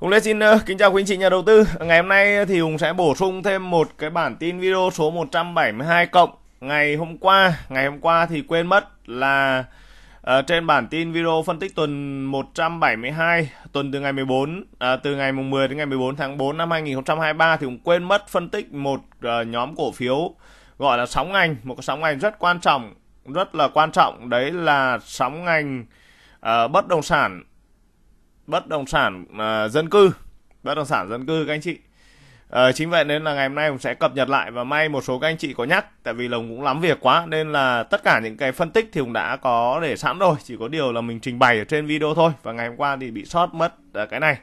Hùng Lê xin uh, kính chào quý anh chị nhà đầu tư. Ngày hôm nay ờ, thì Hùng sẽ bổ sung thêm một cái bản tin video số 172 cộng ngày hôm qua. Ngày hôm qua thì quên mất là uh, trên bản tin video phân tích tuần 172 tuần từ ngày 14 uh, từ ngày mùng 10 đến ngày 14 tháng 4 năm 2023 thì Hùng quên mất phân tích một uh, nhóm cổ phiếu gọi là sóng ngành, một cái sóng ngành rất quan trọng, rất là quan trọng đấy là sóng ngành uh, bất động sản bất động sản uh, dân cư bất động sản dân cư các anh chị à, chính vậy nên là ngày hôm nay cũng sẽ cập nhật lại và may một số các anh chị có nhắc tại vì lồng cũng lắm việc quá nên là tất cả những cái phân tích thì cũng đã có để sẵn rồi chỉ có điều là mình trình bày ở trên video thôi và ngày hôm qua thì bị sót mất à, cái này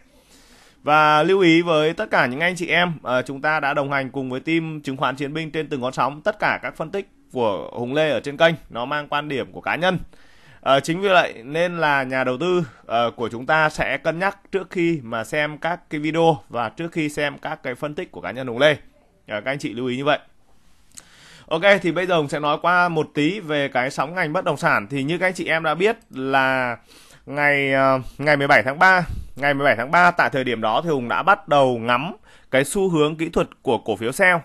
và lưu ý với tất cả những anh chị em à, chúng ta đã đồng hành cùng với team chứng khoán chiến binh trên từng con sóng tất cả các phân tích của Hùng Lê ở trên kênh nó mang quan điểm của cá nhân À, chính vì vậy nên là nhà đầu tư uh, của chúng ta sẽ cân nhắc trước khi mà xem các cái video và trước khi xem các cái phân tích của cá nhân Hùng Lê. Uh, các anh chị lưu ý như vậy. Ok thì bây giờ Hùng sẽ nói qua một tí về cái sóng ngành bất động sản thì như các anh chị em đã biết là ngày uh, ngày 17 tháng 3, ngày 17 tháng 3 tại thời điểm đó thì Hùng đã bắt đầu ngắm cái xu hướng kỹ thuật của cổ phiếu SEO.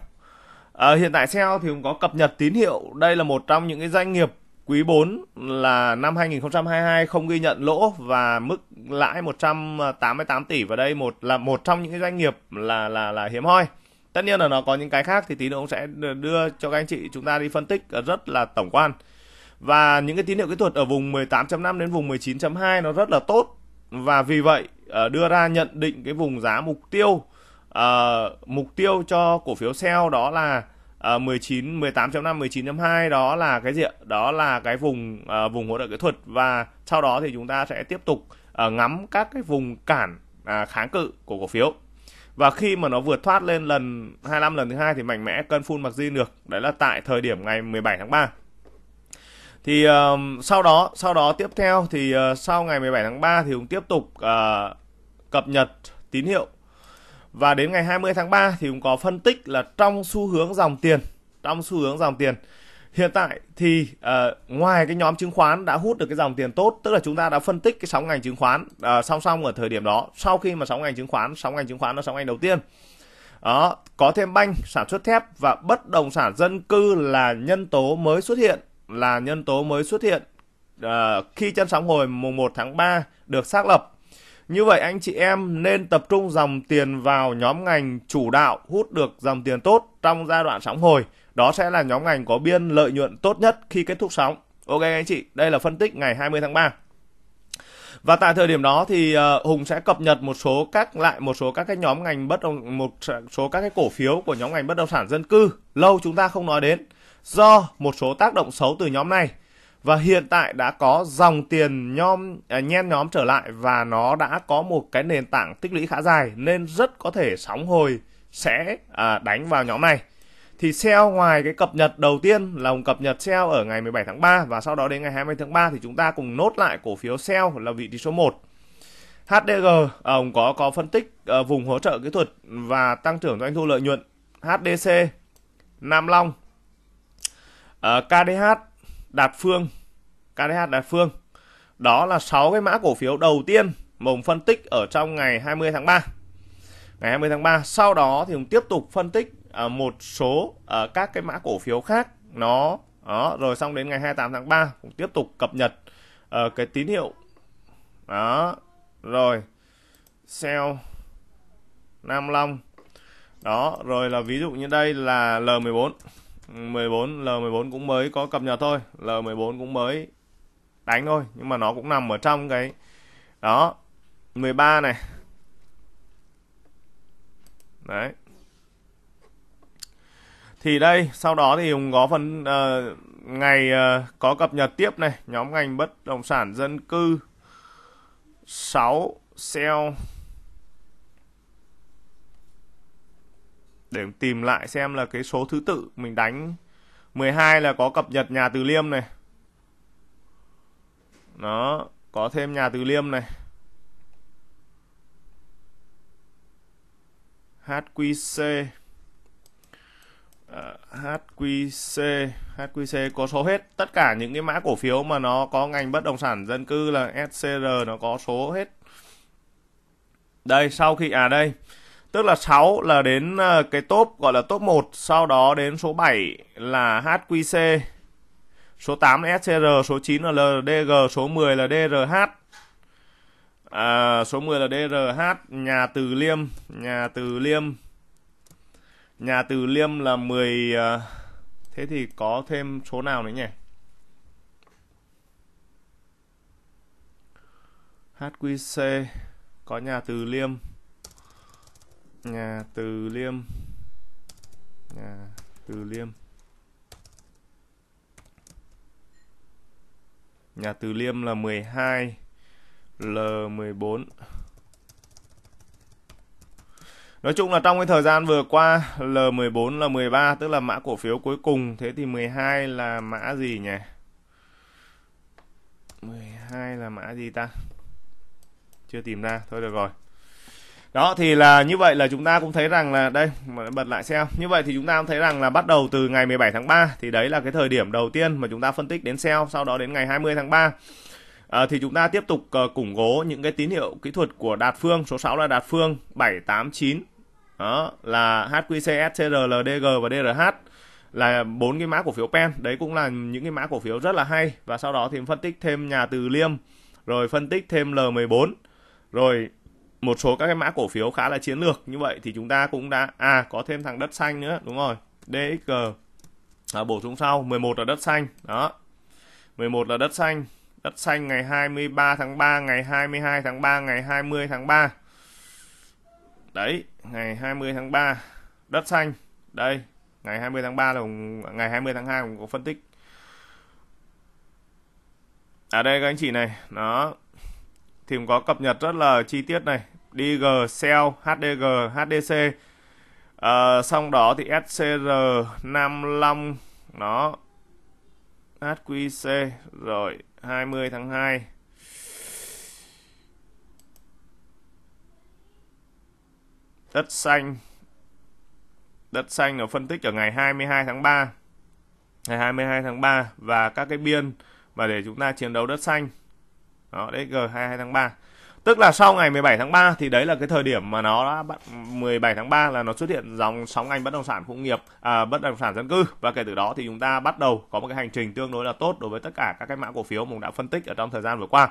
À, hiện tại SEO thì cũng có cập nhật tín hiệu. Đây là một trong những cái doanh nghiệp Quý 4 là năm 2022 không ghi nhận lỗ và mức lãi 188 tỷ Và đây một là một trong những cái doanh nghiệp là là là hiếm hoi. Tất nhiên là nó có những cái khác thì tí nữa ông sẽ đưa cho các anh chị chúng ta đi phân tích ờ, rất là tổng quan. Và những cái tín hiệu kỹ thuật ở vùng 18.5 đến vùng 19.2 nó rất là tốt và vì vậy ờ, đưa ra nhận định cái vùng giá mục tiêu uh, mục tiêu cho cổ phiếu sell đó là uh, 19 18.5 19.2 đó là cái gì ạ? Đó là cái vùng uh, vùng hỗ trợ kỹ thuật và sau đó thì chúng ta sẽ tiếp tục uh, ngắm các cái vùng cản uh, kháng cự của cổ phiếu. Và khi mà nó vượt thoát lên lần 25 lần thứ hai thì mạnh mẽ cân full di được. Đấy là tại thời điểm ngày 17 tháng 3 thì uh, sau đó sau đó tiếp theo thì uh, sau ngày 17 tháng 3 thì cũng tiếp tục uh, cập nhật tín hiệu và đến ngày 20 tháng 3 thì cũng có phân tích là trong xu hướng dòng tiền, trong xu hướng dòng tiền hiện tại thì uh, ngoài cái nhóm chứng khoán đã hút được cái dòng tiền tốt tức là chúng ta đã phân tích cái sóng ngành chứng khoán uh, song song ở thời điểm đó sau khi mà sóng ngành chứng khoán sóng ngành chứng khoán là sóng ngành đầu tiên đó có thêm banh sản xuất thép và bất động sản dân cư là nhân tố mới xuất hiện là nhân tố mới xuất hiện uh, khi chân sóng hồi mùng 1 tháng 3 được xác lập như vậy anh chị em nên tập trung dòng tiền vào nhóm ngành chủ đạo hút được dòng tiền tốt trong giai đoạn sóng hồi. Đó sẽ là nhóm ngành có biên lợi nhuận tốt nhất khi kết thúc sóng. Ok anh chị, đây là phân tích ngày 20 tháng 3. Và tại thời điểm đó thì ờ, Hùng sẽ cập nhật một số các lại một số các cái nhóm ngành bất động một số các cái cổ phiếu của nhóm ngành bất động sản dân cư lâu chúng ta không nói đến do một số tác động xấu từ nhóm này và hiện tại đã có dòng tiền nhom à, nhen nhóm trở lại và nó đã có một cái nền tảng tích lũy khá dài nên rất có thể sóng hồi sẽ à, đánh vào nhóm này thì SEO ngoài cái cập nhật đầu tiên là ông cập nhật SEO ở ngày 17 tháng 3 và sau đó đến ngày 20 tháng 3 thì chúng ta cùng nốt lại cổ phiếu SEO là vị trí số 1. HDG à, ông có có phân tích uh, vùng hỗ trợ kỹ thuật và tăng trưởng doanh thu lợi nhuận. HDC, Nam Long, uh, KDH Đạt Phương, KDH Đạt Phương. Đó là 6 cái mã cổ phiếu đầu tiên mà phân tích ở trong ngày 20 tháng 3. Ngày 20 tháng 3, sau đó thì mình tiếp tục phân tích à, một số à, các cái mã cổ phiếu khác nó đó, rồi xong đến ngày 28 tháng 3 cũng tiếp tục cập nhật ờ, cái tín hiệu. Đó. Rồi. Sell Nam Long. Đó, rồi là ví dụ như đây là L14. 14 L14 cũng mới có cập nhật thôi L14 cũng mới đánh thôi nhưng mà nó cũng nằm ở trong cái đó 13 này đấy thì đây sau đó thì hùng có phần uh, ngày uh, có cập nhật tiếp này nhóm ngành bất động sản dân cư 6 sale để tìm lại xem là cái số thứ tự mình đánh 12 là có cập nhật nhà từ liêm này nó có thêm nhà từ liêm này HQC HQC HQC có số hết tất cả những cái mã cổ phiếu mà nó có ngành bất động sản dân cư là SCR nó có số hết đây sau khi à đây Tức là 6 là đến ờ, cái top gọi là top 1, sau đó đến số 7 là HQC, số 8 là SCR, số 9 là LDG, số 10 là DRH. À, số 10 là DRH, nhà Từ Liêm, nhà Từ Liêm. Nhà Từ Liêm là 10 ờ, thế thì có thêm số nào nữa nhỉ? HQC có nhà Từ Liêm nhà từ liêm nhà từ liêm nhà từ liêm là 12 L14 Nói chung là trong cái thời gian vừa qua L14 là 13 tức là mã cổ phiếu cuối cùng Thế thì 12 là mã gì nhỉ 12 là mã gì ta Chưa tìm ra Thôi được rồi đó thì là như vậy là chúng ta cũng thấy rằng là đây bật lại xem như vậy thì chúng ta cũng thấy rằng là bắt đầu từ ngày 17 tháng 3 thì đấy là cái thời điểm đầu tiên mà chúng ta phân tích đến sell sau đó đến ngày 20 tháng 3 à, thì chúng ta tiếp tục uh, củng cố những cái tín hiệu kỹ thuật của đạt phương số 6 là đạt phương 789 đó là HQCS, CRLDG và DRH là bốn cái mã cổ phiếu pen đấy cũng là những cái mã cổ phiếu rất là hay và sau đó thì phân tích thêm nhà từ liêm rồi phân tích thêm L14 rồi một số các cái mã cổ phiếu khá là chiến lược như vậy thì chúng ta cũng đã à có thêm thằng đất xanh nữa đúng rồi DXG à, bổ sung sau 11 là đất xanh đó 11 là đất xanh đất xanh ngày 23 tháng 3 ngày 22 tháng 3 ngày 20 tháng 3 đấy ngày 20 tháng 3 đất xanh đây ngày 20 tháng 3 là ngày 20 tháng 2 cũng có phân tích ở à đây các anh chị này nó thì cũng có cập nhật rất là chi tiết này DG, Cell, HDG, HDC à, ờ, xong đó thì SCR 55 nó HQC rồi 20 tháng 2 đất xanh đất xanh ở phân tích ở ngày 22 tháng 3 ngày 22 tháng 3 và các cái biên mà để chúng ta chiến đấu đất xanh đó đấy g 22 tháng 3 tức là sau ngày 17 tháng 3 thì đấy là cái thời điểm mà nó đã bắt 17 tháng 3 là nó xuất hiện dòng sóng ngành bất động sản khu nghiệp à, bất động sản dân cư và kể từ đó thì chúng ta bắt đầu có một cái hành trình tương đối là tốt đối với tất cả các cái mã cổ phiếu mình đã phân tích ở trong thời gian vừa qua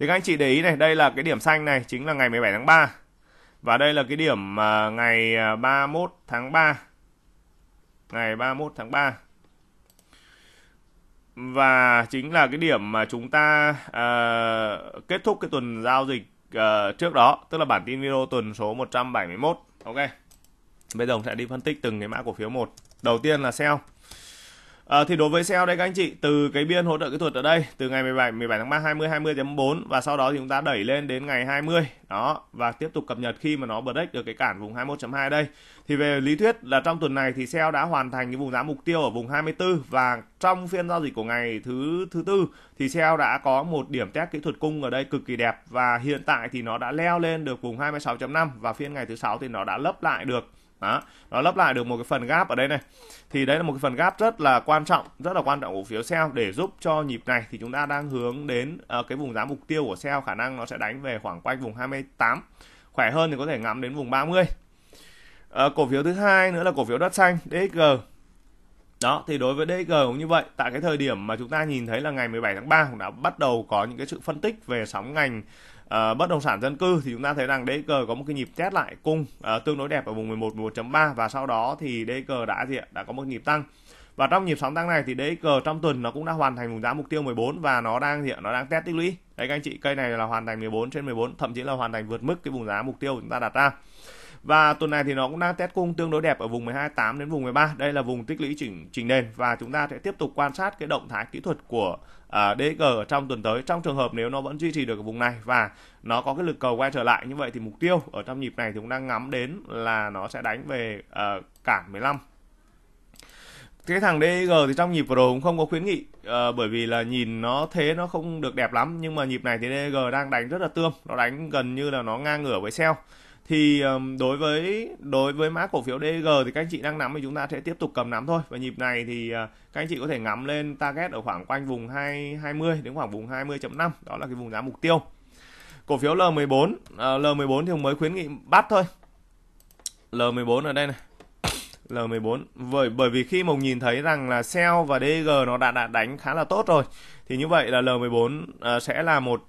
thì các anh chị để ý này đây là cái điểm xanh này chính là ngày 17 tháng 3 và đây là cái điểm à, ngày 31 à, tháng 3 ngày 31 tháng 3 và chính là cái điểm mà chúng ta uh, kết thúc cái tuần giao dịch uh, trước đó tức là bản tin video tuần số 171 ok bây giờ mình sẽ đi phân tích từng cái mã cổ phiếu một đầu tiên là sell À, thì đối với sell đây các anh chị từ cái biên hỗ trợ kỹ thuật ở đây từ ngày 17 17 tháng 3 20 20.4 và sau đó thì chúng ta đẩy lên đến ngày 20 đó và tiếp tục cập nhật khi mà nó break được cái cản vùng 21.2 đây thì về lý thuyết là trong tuần này thì sell đã hoàn thành cái vùng giá mục tiêu ở vùng 24 và trong phiên giao dịch của ngày thứ thứ tư thì sell đã có một điểm test kỹ thuật cung ở đây cực kỳ đẹp và hiện tại thì nó đã leo lên được vùng 26.5 và phiên ngày thứ sáu thì nó đã lấp lại được đó nó lấp lại được một cái phần gap ở đây này thì đấy là một cái phần gap rất là quan trọng rất là quan trọng cổ phiếu sell để giúp cho nhịp này thì chúng ta đang hướng đến uh, cái vùng giá mục tiêu của sell khả năng nó sẽ đánh về khoảng quanh vùng 28 khỏe hơn thì có thể ngắm đến vùng 30 uh, ờ, cổ phiếu thứ hai nữa là cổ phiếu đất xanh DXG đó thì đối với DXG cũng như vậy tại cái thời điểm mà chúng ta nhìn thấy là ngày 17 tháng 3 cũng đã bắt đầu có những cái sự phân tích về sóng ngành Ờ, bất động sản dân cư thì chúng ta thấy rằng DG có một cái nhịp test lại cung uh, tương đối đẹp ở vùng 11 11.3 và sau đó thì DG đã gì ạ? đã có một nhịp tăng. Và trong nhịp sóng tăng này thì DG trong tuần nó cũng đã hoàn thành vùng giá mục tiêu 14 và nó đang hiện nó đang test tích lũy. Đấy các anh chị, cây này là hoàn thành 14 trên 14, thậm chí là hoàn thành vượt mức cái vùng giá mục tiêu chúng ta đặt ra và tuần này thì nó cũng đang test cung tương đối đẹp ở vùng 12.8 đến vùng 13 đây là vùng tích lũy chỉnh chỉnh nền và chúng ta sẽ tiếp tục quan sát cái động thái kỹ thuật của uh, à, DG ở trong tuần tới trong trường hợp nếu nó vẫn duy trì được ở vùng này và nó có cái lực cầu quay trở lại như vậy thì mục tiêu ở trong nhịp này thì cũng đang ngắm đến là nó sẽ đánh về uh, cản 15 cái thằng DG thì trong nhịp vừa rồi cũng không có khuyến nghị à, bởi vì là nhìn nó thế nó không được đẹp lắm nhưng mà nhịp này thì DG đang đánh rất là tươm nó đánh gần như là nó ngang ngửa với sell thì đối với đối với mã cổ phiếu DG thì các anh chị đang nắm thì chúng ta sẽ tiếp tục cầm nắm thôi và nhịp này thì à, các anh chị có thể ngắm lên target ở khoảng quanh vùng 220 đến khoảng vùng 20.5 đó là cái vùng giá mục tiêu cổ phiếu L14 uh, L14 thì ông mới khuyến nghị bắt thôi L14 ở đây này L14 bởi bởi vì khi mình nhìn thấy rằng là sell và DG nó đã đã đánh khá là tốt rồi thì như vậy là L14 uh, à, sẽ là một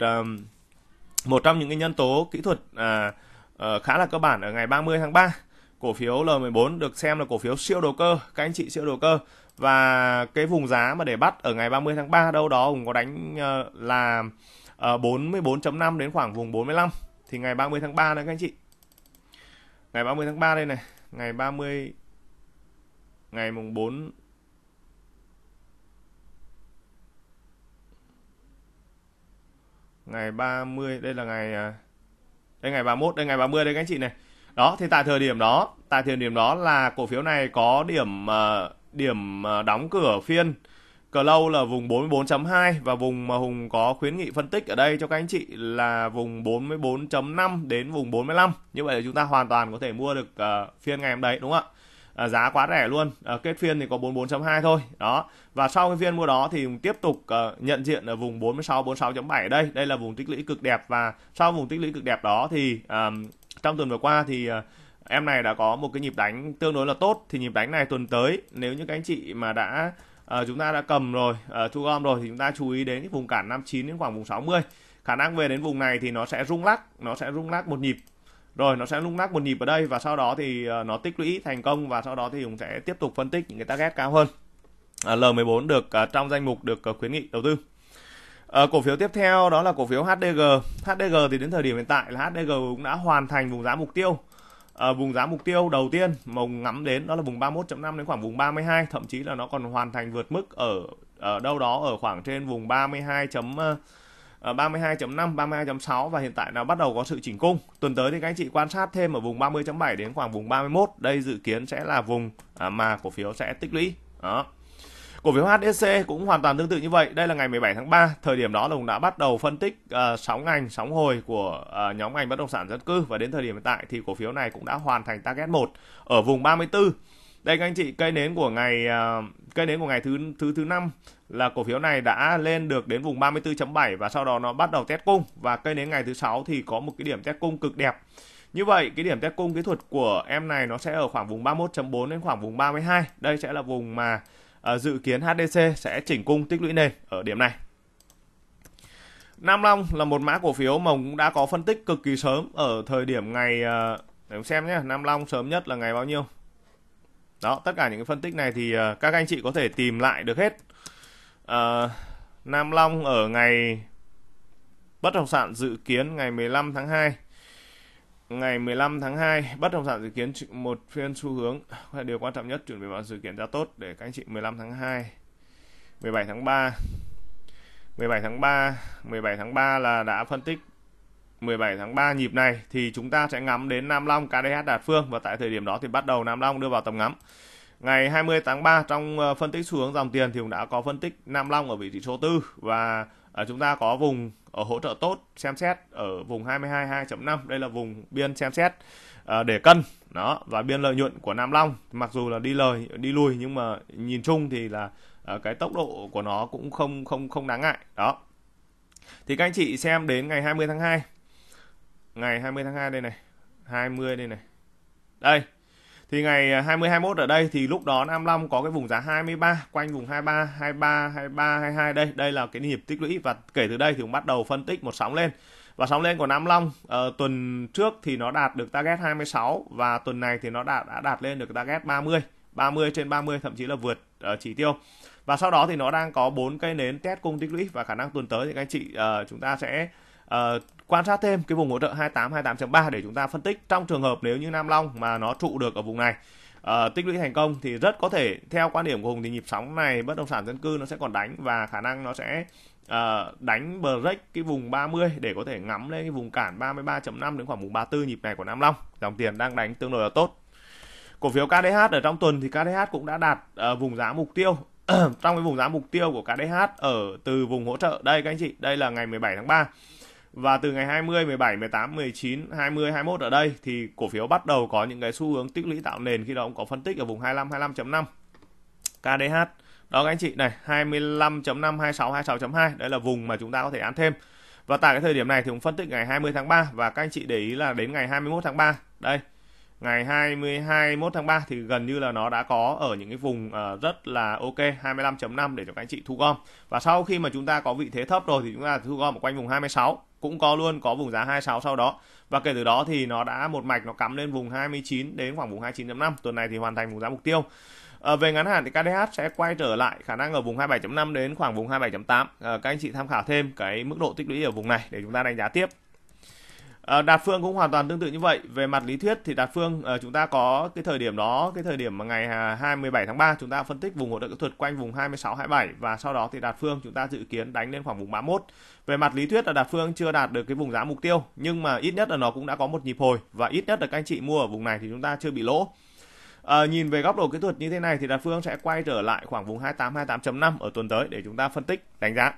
một trong những cái nhân tố kỹ thuật uh, Ờ, khá là cơ bản ở ngày 30 tháng 3. Cổ phiếu L14 được xem là cổ phiếu siêu đầu cơ, các anh chị siêu đầu cơ và cái vùng giá mà để bắt ở ngày 30 tháng 3 đâu đó cũng có đánh uh, là uh, ờ, 44.5 đến khoảng vùng 45 thì ngày 30 tháng 3 đấy các anh chị. Ngày 30 tháng 3 đây này, ngày 30 ngày mùng 4 ngày 30 đây là ngày đây ngày 31 đây ngày 30 đây các anh chị này đó thì tại thời điểm đó tại thời điểm đó là cổ phiếu này có điểm uh, điểm ờ, đóng cửa phiên lâu là vùng 44.2 và vùng mà Hùng có khuyến nghị phân tích ở đây cho các anh chị là vùng 44.5 đến vùng 45. Như vậy là chúng ta hoàn toàn có thể mua được uh, phiên ngày hôm đấy đúng không ạ? à, giá quá rẻ luôn à, kết phiên thì có 44.2 thôi đó và sau cái phiên mua đó thì tiếp tục à, nhận diện ở vùng 46 46.7 đây đây là vùng tích lũy cực đẹp và sau vùng tích lũy cực đẹp đó thì à, trong tuần vừa qua thì à, em này đã có một cái nhịp đánh tương đối là tốt thì nhịp đánh này tuần tới nếu như các anh chị mà đã à, chúng ta đã cầm rồi à, thu gom rồi thì chúng ta chú ý đến cái vùng cản 59 đến khoảng vùng 60 khả năng về đến vùng này thì nó sẽ rung lắc nó sẽ rung lắc một nhịp rồi nó sẽ lung lắc một nhịp ở đây và sau đó thì ờ, nó tích lũy thành công và sau đó thì Hùng sẽ tiếp tục phân tích những cái target cao hơn à, L14 được ờ, trong danh mục được ờ, khuyến nghị đầu tư cổ phiếu tiếp theo đó là cổ phiếu HDG HDG thì đến thời điểm hiện tại là HDG cũng đã hoàn thành vùng giá mục tiêu à, vùng giá mục tiêu đầu tiên mà ngắm đến đó là vùng 31.5 đến khoảng vùng 32 thậm chí là nó còn hoàn thành vượt mức ở ở đâu đó ở khoảng trên vùng 32. 32.5, ờ, 32.6 và hiện tại là bắt đầu có sự chỉnh cung. Tuần tới thì các anh chị quan sát thêm ở vùng 30.7 đến khoảng vùng 31. Đây dự kiến sẽ là vùng à, mà cổ phiếu sẽ tích lũy. Đó. Cổ phiếu HSC cũng hoàn toàn tương tự như vậy. Đây là ngày 17 tháng 3, thời điểm đó Lùng đã bắt đầu phân tích uh, sóng ngành, sóng hồi của uh, nhóm ngành bất động sản dân cư và đến thời điểm hiện tại thì cổ phiếu này cũng đã hoàn thành target 1 ở vùng 34. Đây các anh chị, cây nến của ngày à, cây nến của ngày thứ thứ thứ năm là cổ phiếu này đã lên được đến vùng 34.7 và sau đó nó bắt đầu test cung và cây nến ngày thứ sáu thì có một cái điểm test cung cực đẹp. Như vậy cái điểm test cung kỹ thuật của em này nó sẽ ở khoảng vùng 31.4 đến khoảng vùng 32. Đây sẽ là vùng mà uh, dự kiến HDC sẽ chỉnh cung tích lũy nền ở điểm này. Nam Long là một mã cổ phiếu mà cũng đã có phân tích cực kỳ sớm ở thời điểm ngày uh, để xem nhé Nam Long sớm nhất là ngày bao nhiêu đó tất cả những cái phân tích này thì ờ, các anh chị có thể tìm lại được hết uh, Nam Long ở ngày bất động sản dự kiến ngày 15 tháng 2 ngày 15 tháng 2 bất động sản dự kiến một phiên xu hướng là điều quan trọng nhất chuẩn bị vào dự kiến ra tốt để các anh chị 15 tháng 2 17 tháng 3 17 tháng 3 17 tháng 3 là đã phân tích 17 tháng 3 nhịp này thì chúng ta sẽ ngắm đến Nam Long KDH Đạt Phương và tại thời điểm đó thì bắt đầu Nam Long đưa vào tầm ngắm. Ngày 20 tháng 3 trong ờ, phân tích xu hướng dòng tiền thì cũng đã có phân tích Nam Long ở vị trí số 4 và ờ, chúng ta có vùng ở hỗ trợ tốt xem xét ở vùng 22 2.5 đây là vùng biên xem xét ờ, để cân đó và biên lợi nhuận của Nam Long mặc dù là đi lời đi lùi nhưng mà nhìn chung thì là cái tốc độ của nó cũng không không không đáng ngại đó thì các anh chị xem đến ngày 20 tháng 2 ngày 20 tháng 2 đây này 20 đây này đây thì ngày 20 à, 21 ở đây thì lúc đó Nam Long có cái vùng giá 23 quanh vùng 23 23 23 22 đây đây là cái nhịp tích lũy và kể từ đây thì cũng bắt đầu phân tích một sóng lên và sóng lên của Nam Long uh, tuần trước thì nó đạt được target 26 và tuần này thì nó đạt đã đạt lên được target 30 30 trên 30 thậm chí là vượt uh, chỉ tiêu và sau đó thì nó đang có bốn cây nến test cung tích lũy và khả năng tuần tới thì các anh chị uh, chúng ta sẽ uh, quan sát thêm cái vùng hỗ trợ 28 28.3 để chúng ta phân tích trong trường hợp nếu như Nam Long mà nó trụ được ở vùng này uh, tích lũy thành công thì rất có thể theo quan điểm của Hùng thì nhịp sóng này bất động sản dân cư nó sẽ còn đánh và khả năng nó sẽ uh, đánh break cái vùng 30 để có thể ngắm lên cái vùng cản 33.5 đến khoảng vùng 34 nhịp này của Nam Long dòng tiền đang đánh tương đối là tốt cổ phiếu KDH ở trong tuần thì KDH cũng đã đạt uh, vùng giá mục tiêu trong cái vùng giá mục tiêu của KDH ở từ vùng hỗ trợ đây các anh chị đây là ngày 17 tháng 3 và từ ngày 20, 17, 18, 19, 20, 21 ở đây thì cổ phiếu bắt đầu có những cái xu hướng tích lũy tạo nền khi đó cũng có phân tích ở vùng 25, 25.5. KDH đó các anh chị này 25.5 26 26.2 đấy là vùng mà chúng ta có thể ăn thêm và tại cái thời điểm này thì cũng phân tích ngày 20 tháng 3 và các anh chị để ý là đến ngày 21 tháng 3 đây ngày 20 21 tháng 3 thì gần như là nó đã có ở những cái vùng rất là ok 25.5 để cho các anh chị thu gom và sau khi mà chúng ta có vị thế thấp rồi thì chúng ta thu gom ở quanh vùng 26 cũng có luôn có vùng giá 26 sau đó và kể từ đó thì nó đã một mạch nó cắm lên vùng 29 đến khoảng vùng 29.5 tuần này thì hoàn thành vùng giá mục tiêu À, về ngắn hạn thì KDH sẽ quay trở lại khả năng ở vùng 27.5 đến khoảng vùng 27.8. À, ờ, các anh chị tham khảo thêm cái mức độ tích lũy ở vùng này để chúng ta đánh giá tiếp. Ờ, đạt Phương cũng hoàn toàn tương tự như vậy. Về mặt lý thuyết thì Đạt Phương ờ, chúng ta có cái thời điểm đó, cái thời điểm mà ngày 27 à, tháng 3 chúng ta phân tích vùng hỗ trợ kỹ thuật quanh vùng 26 27 và sau đó thì Đạt Phương chúng ta dự kiến đánh lên khoảng vùng 31. Về mặt lý thuyết là Đạt Phương chưa đạt được cái vùng giá mục tiêu nhưng mà ít nhất là nó cũng đã có một nhịp hồi và ít nhất là các anh chị mua ở vùng này thì chúng ta chưa bị lỗ. À, nhìn về góc độ kỹ thuật như thế này thì Đạt Phương sẽ quay trở lại khoảng vùng 28 28.5 ở tuần tới để chúng ta phân tích, đánh giá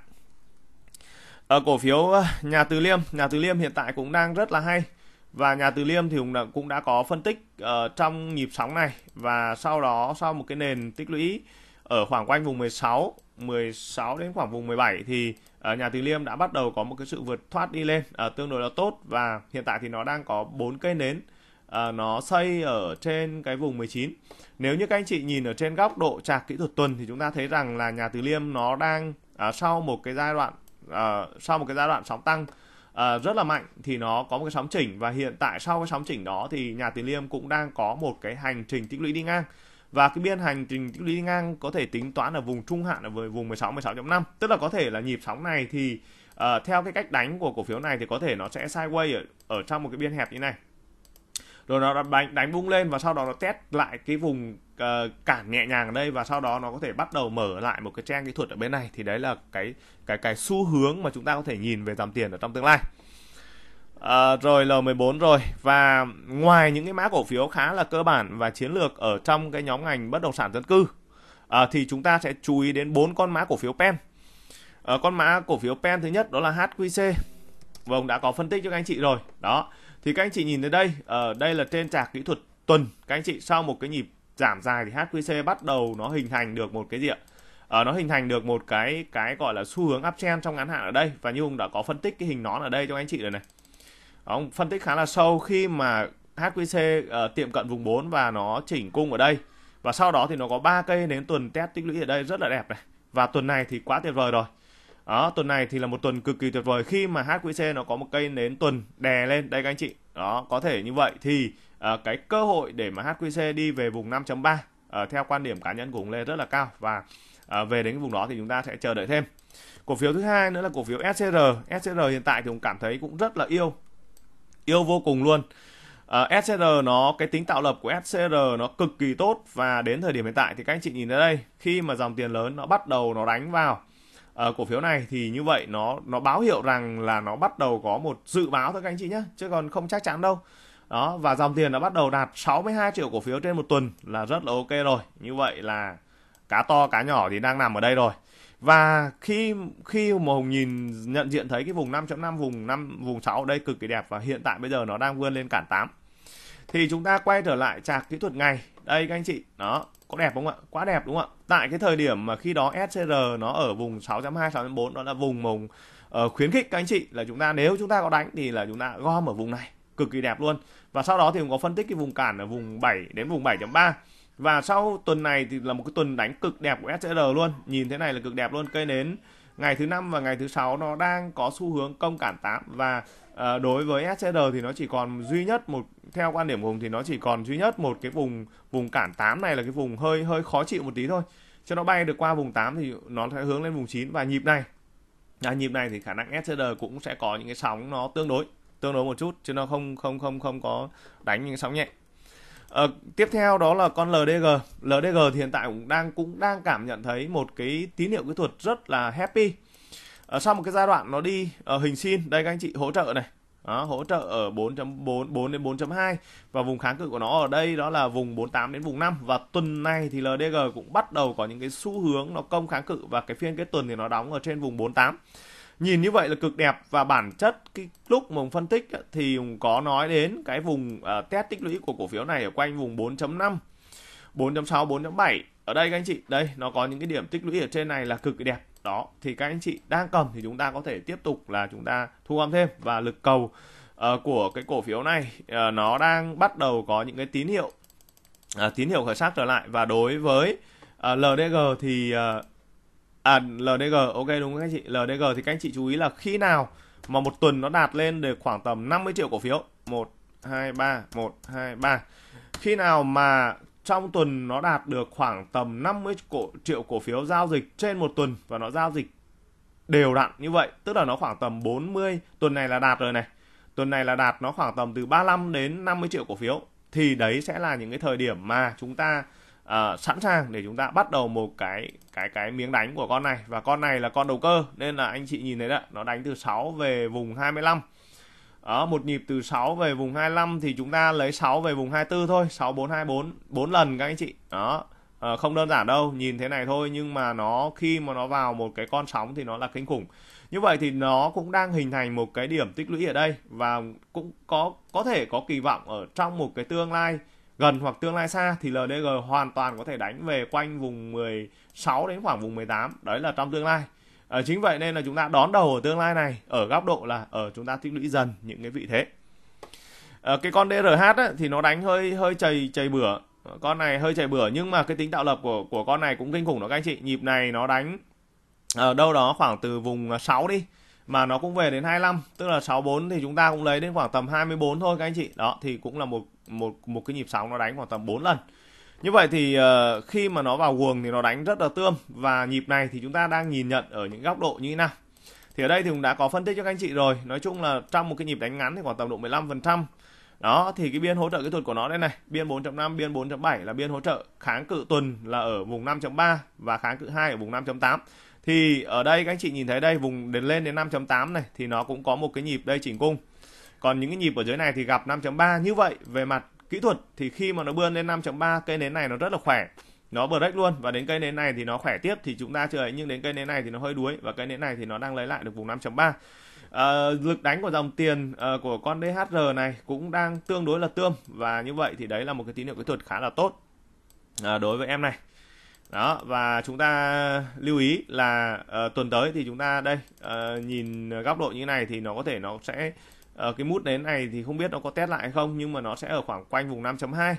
ở ờ, cổ phiếu ờ, nhà Từ Liêm, nhà Từ Liêm hiện tại cũng đang rất là hay và nhà Từ Liêm thì cũng đã, cũng đã có phân tích ở ờ, trong nhịp sóng này và sau đó sau một cái nền tích lũy ở khoảng quanh vùng 16, 16 đến khoảng vùng 17 thì nhà Từ Liêm đã bắt đầu có một cái sự vượt thoát đi lên ở tương đối là tốt và hiện tại thì nó đang có bốn cây nến nó xây ở trên cái vùng 19. Nếu như các anh chị nhìn ở trên góc độ trạc kỹ thuật tuần thì chúng ta thấy rằng là nhà Từ Liêm nó đang à, sau một cái giai đoạn uh, sau một cái giai đoạn sóng tăng uh, rất là mạnh thì nó có một cái sóng chỉnh và hiện tại sau cái sóng chỉnh đó thì nhà tiền liêm cũng đang có một cái hành trình tích lũy đi ngang và cái biên hành trình tích lũy đi ngang có thể tính toán ở vùng trung hạn ở vùng 16 16.5 tức là có thể là nhịp sóng này thì uh, theo cái cách đánh của cổ phiếu này thì có thể nó sẽ sideways ở ở trong một cái biên hẹp như này rồi nó đánh đánh bung lên và sau đó nó test lại cái vùng uh, cản nhẹ nhàng ở đây và sau đó nó có thể bắt đầu mở lại một cái trang kỹ thuật ở bên này thì đấy là cái cái cái xu hướng mà chúng ta có thể nhìn về dòng tiền ở trong tương lai À, rồi L14 rồi và ngoài những cái mã cổ phiếu khá là cơ bản và chiến lược ở trong cái nhóm ngành bất động sản dân cư à, thì chúng ta sẽ chú ý đến bốn con mã cổ phiếu pen à, con mã cổ phiếu pen thứ nhất đó là HQC vâng đã có phân tích cho các anh chị rồi đó thì các anh chị nhìn tới đây ở ờ, uh, đây là trên trạc kỹ thuật tuần các anh chị sau một cái nhịp giảm dài thì HQC bắt đầu nó hình thành được một cái gì ạ ở ờ, nó hình thành được một cái cái gọi là xu hướng uptrend trong ngắn hạn ở đây và như ông đã có phân tích cái hình nón ở đây cho anh chị rồi này ông phân tích khá là sâu khi mà HQC uh, ờ, tiệm cận vùng 4 và nó chỉnh cung ở đây và sau đó thì nó có ba cây đến tuần test tích lũy ở đây rất là đẹp này và tuần này thì quá tuyệt vời rồi đó tuần này thì là một tuần cực kỳ tuyệt vời khi mà HQC nó có một cây nến tuần đè lên đây các anh chị đó có thể như vậy thì uh, cái cơ hội để mà HQC đi về vùng 5.3 uh, ờ, theo quan điểm cá nhân của ông Lê rất là cao và uh, về đến vùng đó thì chúng ta sẽ chờ đợi thêm cổ phiếu thứ hai nữa là cổ phiếu SCR SCR hiện tại thì ông cảm thấy cũng rất là yêu yêu vô cùng luôn uh, SCR nó cái tính tạo lập của SCR nó cực kỳ tốt và đến thời điểm hiện tại thì các anh chị nhìn ra đây khi mà dòng tiền lớn nó bắt đầu nó đánh vào uh, cổ phiếu này thì như vậy nó nó báo hiệu rằng là nó bắt đầu có một dự báo thôi các anh chị nhé chứ còn không chắc chắn đâu đó và dòng tiền đã bắt đầu đạt 62 triệu cổ phiếu trên một tuần là rất là ok rồi như vậy là cá to cá nhỏ thì đang nằm ở đây rồi và khi khi mà Hùng nhìn nhận diện thấy cái vùng 5.5 vùng 5 vùng 6 ở đây cực kỳ đẹp và hiện tại bây giờ nó đang vươn lên cản 8 thì chúng ta quay trở lại chart kỹ thuật ngày đây các anh chị, đó, có đẹp đúng không ạ? Quá đẹp đúng không ạ? Tại cái thời điểm mà khi đó SCR nó ở vùng 6.2, 6.4 đó là vùng mùng uh, ờ, khuyến khích các anh chị là chúng ta nếu chúng ta có đánh thì là chúng ta gom ở vùng này, cực kỳ đẹp luôn. Và sau đó thì cũng có phân tích cái vùng cản ở vùng 7 đến vùng 7.3. Và sau tuần này thì là một cái tuần đánh cực đẹp của SCR luôn. Nhìn thế này là cực đẹp luôn. Cây nến ngày thứ năm và ngày thứ sáu nó đang có xu hướng công cản 8 và à, đối với SCR thì nó chỉ còn duy nhất một theo quan điểm của Hùng thì nó chỉ còn duy nhất một cái vùng vùng cản 8 này là cái vùng hơi hơi khó chịu một tí thôi cho nó bay được qua vùng 8 thì nó sẽ hướng lên vùng 9 và nhịp này à, nhịp này thì khả năng SCR cũng sẽ có những cái sóng nó tương đối tương đối một chút chứ nó không không không không có đánh những sóng nhẹ à, tiếp theo đó là con LDG LDG thì hiện tại cũng đang cũng đang cảm nhận thấy một cái tín hiệu kỹ thuật rất là happy Ờ, sau một cái giai đoạn nó đi ở ờ, hình xin đây các anh chị hỗ trợ này đó, hỗ trợ ở 4.4 4 đến 4.2 và vùng kháng cự của nó ở đây đó là vùng 48 đến vùng 5 và tuần này thì LDG cũng bắt đầu có những cái xu hướng nó công kháng cự và cái phiên cái tuần thì nó đóng ở trên vùng 48 nhìn như vậy là cực đẹp và bản chất cái lúc mà phân tích thì có nói đến cái vùng uh, test tích lũy của cổ phiếu này ở quanh vùng 4.5 4.6 4.7 ở đây các anh chị đây nó có những cái điểm tích lũy ở trên này là cực đẹp đó thì các anh chị đang cầm thì chúng ta có thể tiếp tục là chúng ta thu gom thêm và lực cầu uh, của cái cổ phiếu này uh, nó đang bắt đầu có những cái tín hiệu uh, tín hiệu khởi sắc trở lại và đối với uh, LDG thì uh, à LDG ok đúng không các anh chị LDG thì các anh chị chú ý là khi nào mà một tuần nó đạt lên được khoảng tầm 50 triệu cổ phiếu 1 2 3 1 2 3 khi nào mà trong tuần nó đạt được khoảng tầm 50 cổ, triệu cổ phiếu giao dịch trên một tuần và nó giao dịch đều đặn như vậy, tức là nó khoảng tầm 40 tuần này là đạt rồi này. Tuần này là đạt nó khoảng tầm từ 35 đến 50 triệu cổ phiếu thì đấy sẽ là những cái thời điểm mà chúng ta uh, sẵn sàng để chúng ta bắt đầu một cái cái cái miếng đánh của con này và con này là con đầu cơ nên là anh chị nhìn thấy đó, nó đánh từ 6 về vùng 25. Đó, một nhịp từ 6 về vùng 25 thì chúng ta lấy 6 về vùng 24 thôi, 6 4 24, 4 lần các anh chị. Đó. À, không đơn giản đâu, nhìn thế này thôi nhưng mà nó khi mà nó vào một cái con sóng thì nó là kinh khủng. Như vậy thì nó cũng đang hình thành một cái điểm tích lũy ở đây và cũng có có thể có kỳ vọng ở trong một cái tương lai gần hoặc tương lai xa thì LDG hoàn toàn có thể đánh về quanh vùng 16 đến khoảng vùng 18. Đấy là trong tương lai à, chính vậy nên là chúng ta đón đầu ở tương lai này ở góc độ là ở ờ, chúng ta tích lũy dần những cái vị thế à, cái con DRH ấy, thì nó đánh hơi hơi chầy chầy bửa con này hơi chầy bửa nhưng mà cái tính tạo lập của của con này cũng kinh khủng đó các anh chị nhịp này nó đánh ở đâu đó khoảng từ vùng 6 đi mà nó cũng về đến 25 tức là 64 thì chúng ta cũng lấy đến khoảng tầm 24 thôi các anh chị đó thì cũng là một một một cái nhịp sóng nó đánh khoảng tầm 4 lần như vậy thì ờ, khi mà nó vào guồng thì nó đánh rất là tươm và nhịp này thì chúng ta đang nhìn nhận ở những góc độ như thế nào. Thì ở đây thì cũng đã có phân tích cho các anh chị rồi. Nói chung là trong một cái nhịp đánh ngắn thì khoảng tầm độ 15%. Đó thì cái biên hỗ trợ kỹ thuật của nó đây này, biên 4.5, biên 4.7 là biên hỗ trợ kháng cự tuần là ở vùng 5.3 và kháng cự 2 ở vùng 5.8. Thì ở đây các anh chị nhìn thấy đây vùng đến lên đến 5.8 này thì nó cũng có một cái nhịp đây chỉnh cung. Còn những cái nhịp ở dưới này thì gặp 5.3 như vậy về mặt kỹ thuật thì khi mà nó bươn lên 5.3 cây nến này nó rất là khỏe nó break luôn và đến cây nến này thì nó khỏe tiếp thì chúng ta chờ ấy nhưng đến cây nến này thì nó hơi đuối và cây nến này thì nó đang lấy lại được vùng 5.3 À, ờ, lực đánh của dòng tiền uh, của con DHR này cũng đang tương đối là tươm và như vậy thì đấy là một cái tín hiệu kỹ thuật khá là tốt uh, đối với em này đó và chúng ta lưu ý là uh, tuần tới thì chúng ta đây uh, nhìn góc độ như này thì nó có thể nó sẽ Ờ, cái mút đến này thì không biết nó có test lại hay không nhưng mà nó sẽ ở khoảng quanh vùng 5.2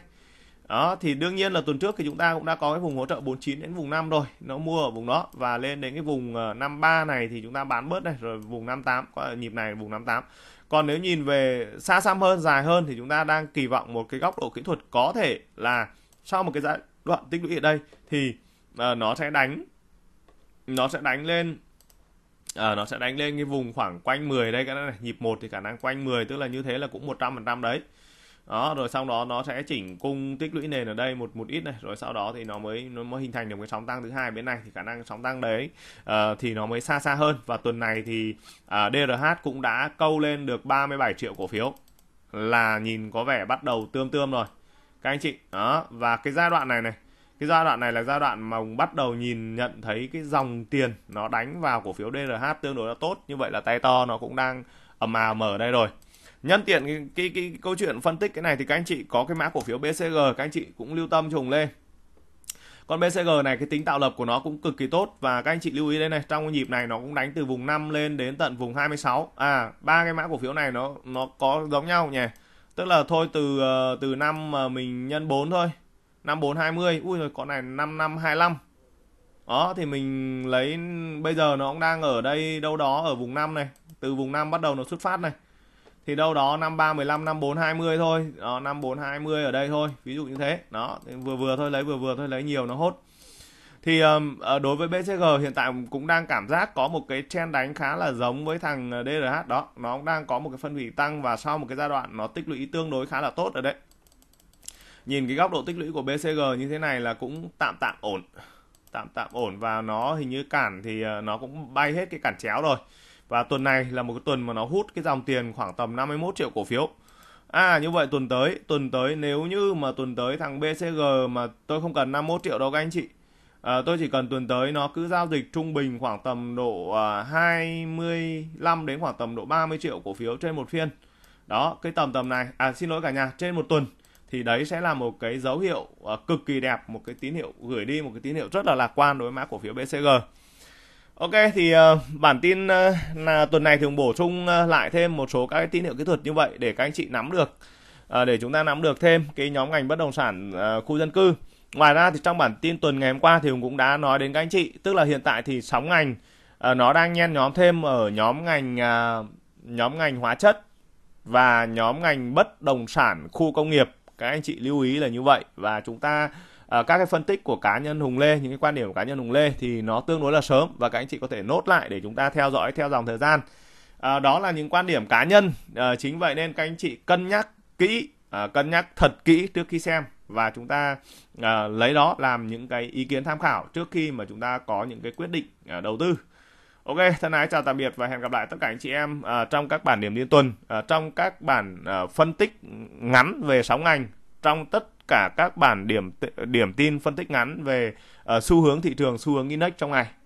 đó thì đương nhiên là tuần trước thì chúng ta cũng đã có cái vùng hỗ trợ 49 đến vùng 5 rồi nó mua ở vùng đó và lên đến cái vùng 53 ờ, này thì chúng ta bán bớt này rồi vùng 58 có nhịp này vùng 58 còn nếu nhìn về xa xăm hơn dài hơn thì chúng ta đang kỳ vọng một cái góc độ kỹ thuật có thể là sau một cái giai đoạn tích lũy ở đây thì uh, nó sẽ đánh nó sẽ đánh lên à, nó sẽ đánh lên cái vùng khoảng quanh 10 đây các cái này nhịp 1 thì khả năng quanh 10 tức là như thế là cũng 100 phần trăm đấy đó rồi sau đó nó sẽ chỉnh cung tích lũy nền ở đây một một ít này rồi sau đó thì nó mới nó mới hình thành được cái sóng tăng thứ hai bên này thì khả năng sóng tăng đấy uh, thì nó mới xa xa hơn và tuần này thì uh, ờ, DRH cũng đã câu lên được 37 triệu cổ phiếu là nhìn có vẻ bắt đầu tươm tươm rồi các anh chị đó và cái giai đoạn này này cái giai đoạn này là giai đoạn mà bắt đầu nhìn nhận thấy cái dòng tiền nó đánh vào cổ phiếu DRH tương đối là tốt như vậy là tay to nó cũng đang ầm à ở đây rồi nhân tiện cái, cái, cái câu chuyện phân tích cái này thì các anh chị có cái mã cổ phiếu BCG các anh chị cũng lưu tâm trùng lên còn BCG này cái tính tạo lập của nó cũng cực kỳ tốt và các anh chị lưu ý đây này, trong cái nhịp này nó cũng đánh từ vùng 5 lên đến tận vùng 26. À, ba cái mã cổ phiếu này nó nó có giống nhau nhỉ. Tức là thôi từ ờ, từ năm mà mình nhân 4 thôi 5420 ui rồi con này 5525 đó thì mình lấy bây giờ nó cũng đang ở đây đâu đó ở vùng 5 này từ vùng 5 bắt đầu nó xuất phát này thì đâu đó 53 15 54 20 thôi đó 54 20 ở đây thôi ví dụ như thế đó vừa vừa thôi lấy vừa vừa thôi lấy nhiều nó hốt thì ờ, đối với BCG hiện tại cũng đang cảm giác có một cái trend đánh khá là giống với thằng ờ, DRH đó nó cũng đang có một cái phân hủy tăng và sau một cái giai đoạn nó tích lũy tương đối khá là tốt ở đấy nhìn cái góc độ tích lũy của BCG như thế này là cũng tạm tạm ổn tạm tạm ổn và nó hình như cản thì ờ, nó cũng bay hết cái cản chéo rồi và tuần này là một cái tuần mà nó hút cái dòng tiền khoảng tầm 51 triệu cổ phiếu À như vậy tuần tới, tuần tới nếu như mà tuần tới thằng BCG mà tôi không cần 51 triệu đâu các anh chị. À, tôi chỉ cần tuần tới nó cứ giao dịch trung bình khoảng tầm độ à, ờ, 25 đến khoảng tầm độ 30 triệu cổ phiếu trên một phiên. Đó, cái tầm tầm này, à xin lỗi cả nhà, trên một tuần thì đấy sẽ là một cái dấu hiệu uh, cực kỳ đẹp một cái tín hiệu gửi đi một cái tín hiệu rất là lạc quan đối với mã cổ phiếu BCG Ok thì uh, bản tin uh, là tuần này thì cũng bổ sung uh, lại thêm một số các cái tín hiệu kỹ thuật như vậy để các anh chị nắm được uh, để chúng ta nắm được thêm cái nhóm ngành bất động sản uh, khu dân cư. Ngoài ra thì trong bản tin tuần ngày hôm qua thì cũng đã nói đến các anh chị, tức là hiện tại thì sóng ngành uh, nó đang nhen nhóm thêm ở nhóm ngành uh, nhóm ngành hóa chất và nhóm ngành bất động sản khu công nghiệp các anh chị lưu ý là như vậy và chúng ta à, các cái phân tích của cá nhân Hùng Lê những cái quan điểm của cá nhân Hùng Lê thì nó tương đối là sớm và các anh chị có thể nốt lại để chúng ta theo dõi theo dòng thời gian à, đó là những quan điểm cá nhân à, chính vậy nên các anh chị cân nhắc kỹ à, cân nhắc thật kỹ trước khi xem và chúng ta à, lấy đó làm những cái ý kiến tham khảo trước khi mà chúng ta có những cái quyết định à, đầu tư Ok, thân ái chào tạm biệt và hẹn gặp lại tất cả anh chị em à, trong các bản điểm liên tuần, à, trong các bản à, phân tích ngắn về sóng ngành, trong tất cả các bản điểm điểm tin phân tích ngắn về uh, xu hướng thị trường, xu hướng index trong ngày.